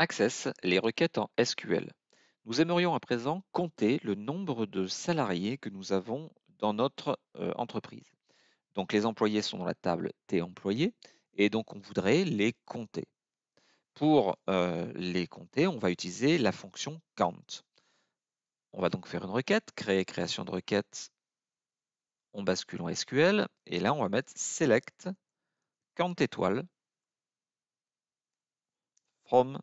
Access les requêtes en SQL. Nous aimerions à présent compter le nombre de salariés que nous avons dans notre euh, entreprise. Donc les employés sont dans la table T employés et donc on voudrait les compter. Pour euh, les compter, on va utiliser la fonction count. On va donc faire une requête, créer création de requête, on bascule en SQL et là on va mettre select count étoile from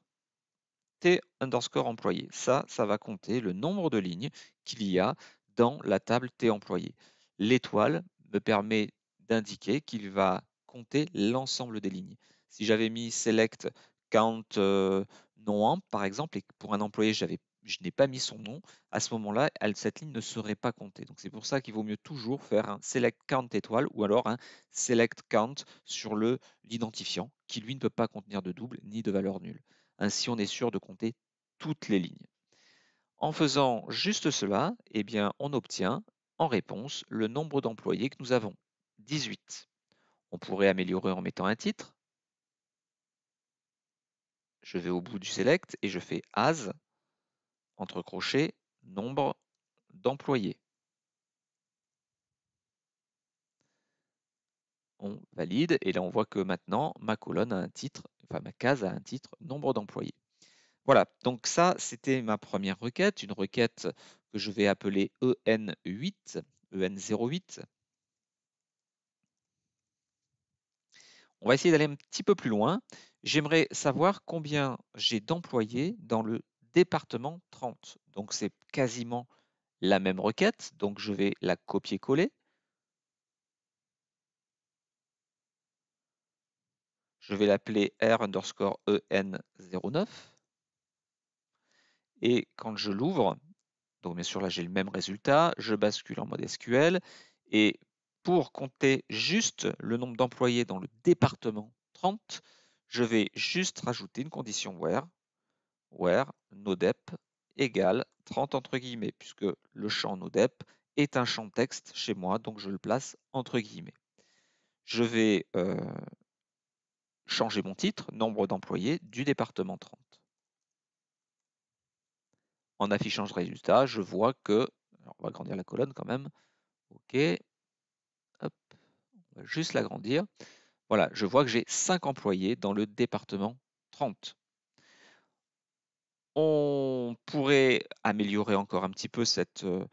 T underscore employé. Ça, ça va compter le nombre de lignes qu'il y a dans la table T employé. L'étoile me permet d'indiquer qu'il va compter l'ensemble des lignes. Si j'avais mis select count euh, nom par exemple, et pour un employé, j'avais je n'ai pas mis son nom, à ce moment-là, cette ligne ne serait pas comptée. Donc c'est pour ça qu'il vaut mieux toujours faire un select count étoile ou alors un select count sur l'identifiant qui lui ne peut pas contenir de double ni de valeur nulle. Ainsi, on est sûr de compter toutes les lignes. En faisant juste cela, eh bien, on obtient en réponse le nombre d'employés que nous avons, 18. On pourrait améliorer en mettant un titre. Je vais au bout du select et je fais as, entre crochets, nombre d'employés. On valide et là on voit que maintenant ma colonne a un titre enfin ma case a un titre nombre d'employés. Voilà, donc ça c'était ma première requête, une requête que je vais appeler EN8, EN08. On va essayer d'aller un petit peu plus loin. J'aimerais savoir combien j'ai d'employés dans le département 30. Donc c'est quasiment la même requête, donc je vais la copier-coller. Je vais l'appeler R underscore EN09. Et quand je l'ouvre, donc bien sûr là j'ai le même résultat, je bascule en mode SQL et pour compter juste le nombre d'employés dans le département 30, je vais juste rajouter une condition where, where nodep égale 30 entre guillemets, puisque le champ nodep est un champ texte chez moi, donc je le place entre guillemets. Je vais euh, changer mon titre, nombre d'employés du département 30. En affichant le résultat, je vois que, on va agrandir la colonne quand même, ok, on va juste l'agrandir. Voilà, je vois que j'ai 5 employés dans le département 30. On pourrait améliorer encore un petit peu cette, euh,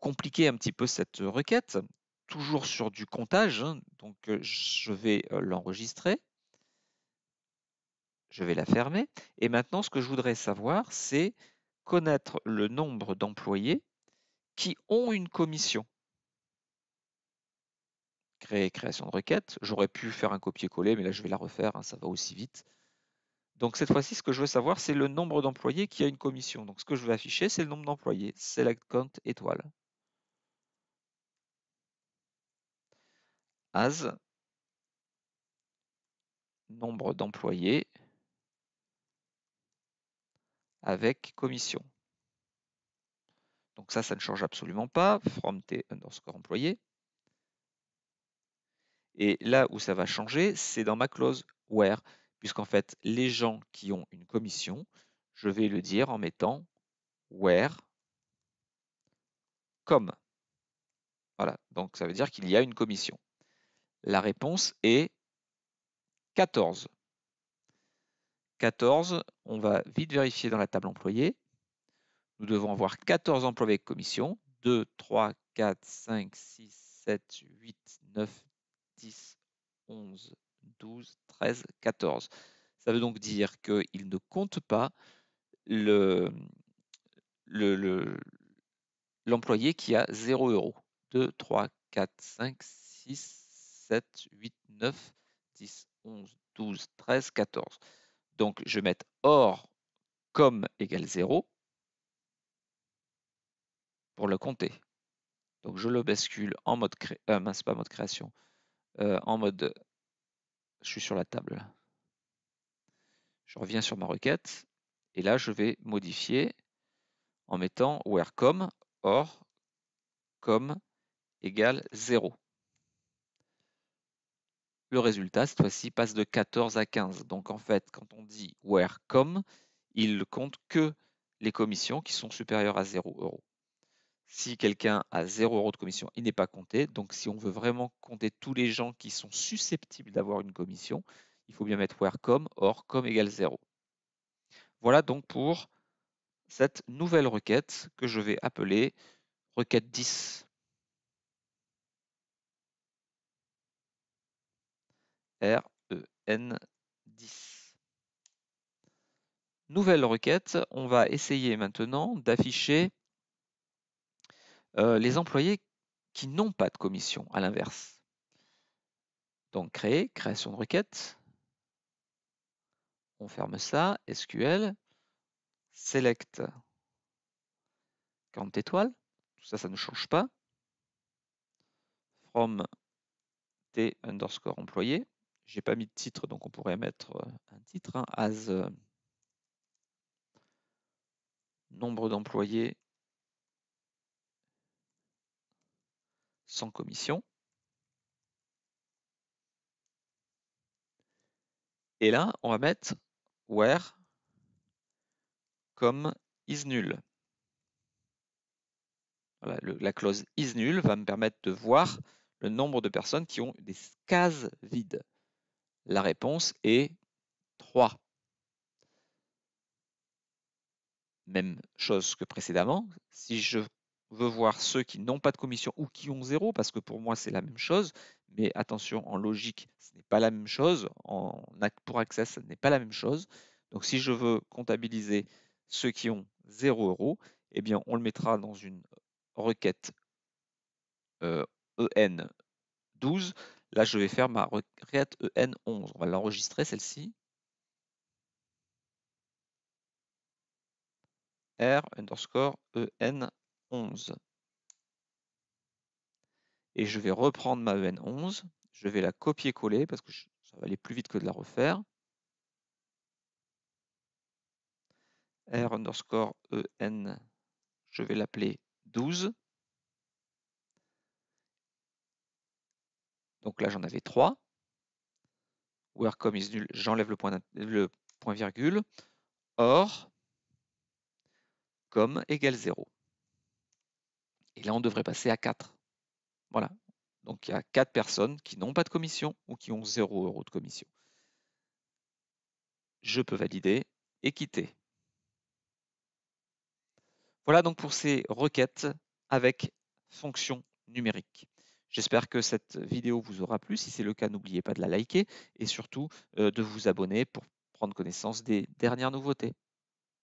compliquer un petit peu cette requête, toujours sur du comptage, hein. donc euh, je vais euh, l'enregistrer je vais la fermer. Et maintenant, ce que je voudrais savoir, c'est connaître le nombre d'employés qui ont une commission. Créer création de requête. J'aurais pu faire un copier-coller, mais là, je vais la refaire, hein, ça va aussi vite. Donc cette fois-ci, ce que je veux savoir, c'est le nombre d'employés qui a une commission. Donc ce que je veux afficher, c'est le nombre d'employés. Select count étoile. As nombre d'employés avec commission. Donc ça, ça ne change absolument pas, from t underscore employé. Et là où ça va changer, c'est dans ma clause where, puisqu'en fait, les gens qui ont une commission, je vais le dire en mettant where comme. Voilà, donc ça veut dire qu'il y a une commission. La réponse est 14. 14, on va vite vérifier dans la table employée. Nous devons avoir 14 employés avec commission. 2, 3, 4, 5, 6, 7, 8, 9, 10, 11, 12, 13, 14. Ça veut donc dire qu'il ne compte pas l'employé qui a 0 euros. 2, 3, 4, 5, 6, 7, 8, 9, 10, 11, 12, 13, 14. Donc je vais mettre or comme égale 0 pour le compter. Donc je le bascule en mode euh, mode création. Euh, en mode... Je suis sur la table. Je reviens sur ma requête. Et là, je vais modifier en mettant where comme or comme égale 0. Le résultat, cette fois-ci, passe de 14 à 15. Donc en fait, quand on dit where comme, il compte que les commissions qui sont supérieures à 0 euros. Si quelqu'un a 0 euros de commission, il n'est pas compté. Donc si on veut vraiment compter tous les gens qui sont susceptibles d'avoir une commission, il faut bien mettre where comme, or comme égale 0. Voilà donc pour cette nouvelle requête que je vais appeler requête 10. REN 10. Nouvelle requête, on va essayer maintenant d'afficher euh, les employés qui n'ont pas de commission, à l'inverse. Donc créer, création de requête. On ferme ça, SQL, select 40 étoiles, tout ça, ça ne change pas, from t underscore employé, j'ai pas mis de titre, donc on pourrait mettre euh, un titre. Hein, as euh, nombre d'employés sans commission. Et là, on va mettre where comme is null. la clause is null va me permettre de voir le nombre de personnes qui ont des cases vides. La réponse est 3. Même chose que précédemment, si je veux voir ceux qui n'ont pas de commission ou qui ont zéro, parce que pour moi c'est la même chose, mais attention, en logique, ce n'est pas la même chose, en, pour accès, ce n'est pas la même chose. Donc si je veux comptabiliser ceux qui ont 0 euro, eh bien on le mettra dans une requête EN12 euh, e Là, je vais faire ma requête EN11. On va l'enregistrer, celle-ci. R underscore EN11. Et je vais reprendre ma EN11. Je vais la copier-coller parce que ça va aller plus vite que de la refaire. R underscore EN, je vais l'appeler 12. Donc là, j'en avais 3. Where is nul, j'enlève le point, virgule. Or, comme égale 0. Et là, on devrait passer à 4. Voilà. Donc il y a 4 personnes qui n'ont pas de commission ou qui ont 0 euros de commission. Je peux valider et quitter. Voilà donc pour ces requêtes avec fonction numérique. J'espère que cette vidéo vous aura plu. Si c'est le cas, n'oubliez pas de la liker et surtout euh, de vous abonner pour prendre connaissance des dernières nouveautés.